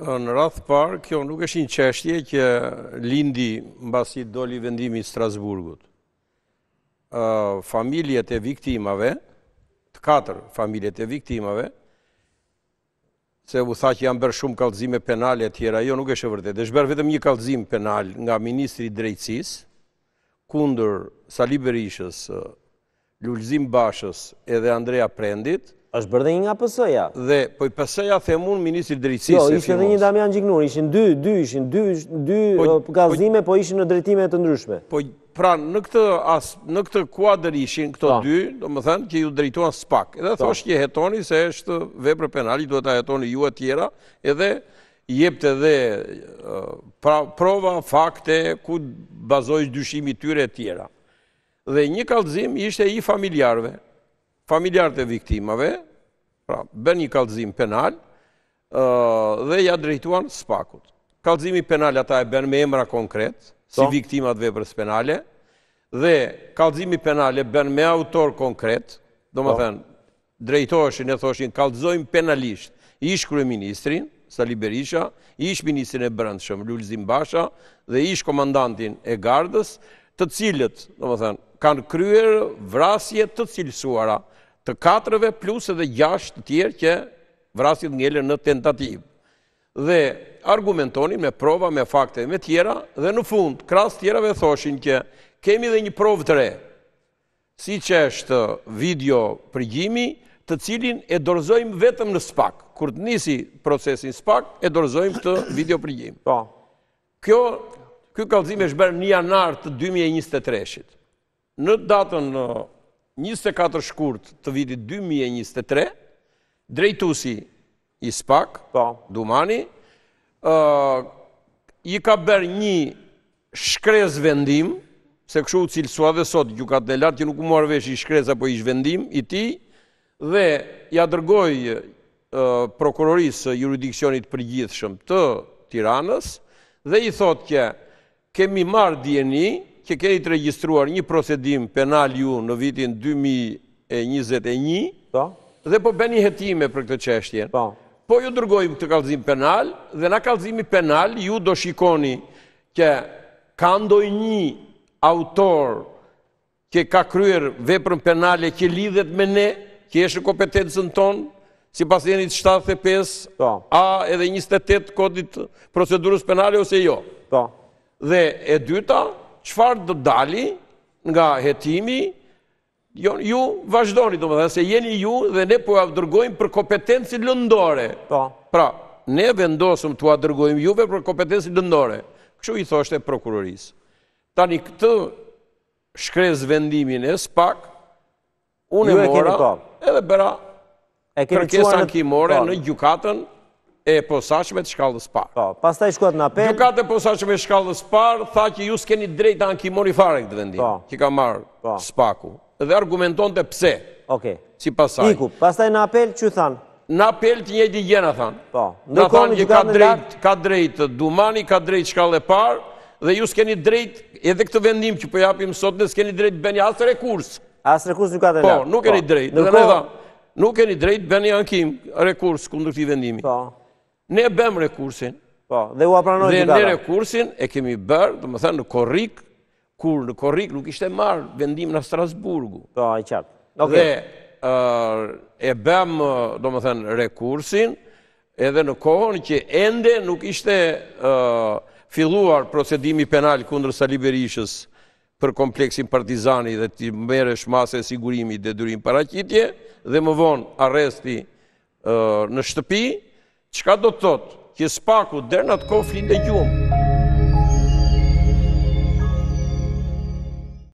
Në rathë parë, kjo nuk është një qeshtje që lindi në basi doli vendimi Strasburgut. Familjet e viktimave, të katër familjet e viktimave, se u tha që janë bërë shumë kalzime penale e tjera, jo nuk është e vërdet, dhe shberë vetëm një kalzim penal nga Ministri Drejcis, kundër Sali Berishës, Lullzim Bashës edhe Andrea Prendit, është bërë dhe një nga PS-ja. Dhe, po i PS-ja themun Ministrë Drejtësisë jo, e Filmos. Jo, ishte dhe një Damian Gjignur, ishin dy, dy, ishin dy, dy gazime, po, po, po ishin në drejtime të ndryshme. Po, pra, në këtë, as, në këtë kuadër ishin këto po. dy, do më thënë, që ju drejtuan spak. Edhe thosh që jetoni se është veprë penali, duhet a jetoni ju e tjera, edhe jepte dhe pra, prova, fakte, ku bazojsh dyshimi tyre e tjera. Dhe një kalzim ishte i familjarve, familjarët e viktimave, pra, bën një kallëzim penal, dhe ja drejtuan spakut. Kallëzimi penal ata e bën me emra konkret, si po. viktimat veprës penale, dhe kallëzimi penal e bën me autor konkret, do më po. thënë, drejtojshin e thoshin, kalzojmë penalisht, ish kryeministrin, Sali Berisha, ish ministrin e brëndshëm, Lull Zimbasha, dhe ish komandantin e gardës, të cilët, do më thënë, kanë kryer vrasje të cilësuara, të katërve plus edhe gjasht të tjerë që vrasit ngele në tentativë. Dhe argumentonin me prova, me fakte, me tjera, dhe në fund, kras tjerave thoshin që kemi dhe një provë të re, si që është video përgjimi, të cilin e dorëzojmë vetëm në spak. Kur të nisi procesin spak, e dorëzojmë të video përgjimi. Po. Kjo, kjo kallëzime është bërë një janar të 2023-shit. Në datën në 24 shkurt të vitit 2023, drejtusi i SPAK, po. Dumani, i ka bërë një shkrez vendim, se këshu u cilësua dhe sot, ju ka të lartë, nuk u marrë vesh i shkrez apo i shvendim i ti, dhe ja adërgoj prokurorisë juridikcionit përgjithshëm të tiranës, dhe i thot kje, kemi marë djeni, që keni të registruar një procedim penal ju në vitin 2021 po. dhe po bëni jetime për këtë qeshtjen. Po. po ju dërgojmë të kalzim penal dhe na kalzimi penal ju do shikoni që ka ndoj një autor që ka kryer veprën penale që lidhet me ne, që eshe kompetencën tonë, si pas njënit 75, a edhe 28 kodit procedurës penale ose jo. Po. Dhe e dyta, qëfar do dali nga jetimi, jo, ju vazhdoni, do më dhe se jeni ju dhe ne po avdërgojmë për kompetenci lëndore. Po. Pra, ne vendosëm të avdërgojmë juve për kompetenci lëndore. Këshu i thoshte prokurorisë. Tani këtë shkrez vendimin e spak, unë e mora, po. edhe bëra kërkesa në kimore po. në gjukatën e posashme të shkallës parë. Po, pas ta i shkuat në apel... Dukat e posashme të shkallës parë, tha që ju s'keni drejt të ankimoni fare këtë vendim, po. që ka marë po. spaku, dhe argumenton të pse, si pasaj. Iku, pas ta i në apel, që thanë? Në apel të njëjtë i gjena, thanë. Po, në konë që ka drejt, ka drejt të dumani, ka drejt shkallë e parë, dhe ju s'keni drejt, edhe këtë vendim që përjapim po sot, dhe s'keni drejt bëni asë rekurs. Asë rekurs nuk ka të lartë. Po, nuk e drejt. Nuk keni drejt bëni ankim rekurs kundur të vendimi. Po, Ne bëmë rekursin, po, dhe në në rekursin e kemi bërë, dhe më thënë në korrik, kur në korrik nuk ishte marë vendim në Strasburgu. Po, e qatë. Dhe e bëmë, dhe më thënë, rekursin, edhe në kohën që ende nuk ishte filluar procedimi penal kundër Saliberishës për kompleksin partizani dhe të mere shmase sigurimi dhe dyrim paracitje, dhe më vonë arresti në shtëpi, Qka do të thotë, kje spaku dërnat ko flinë dhe gjumë.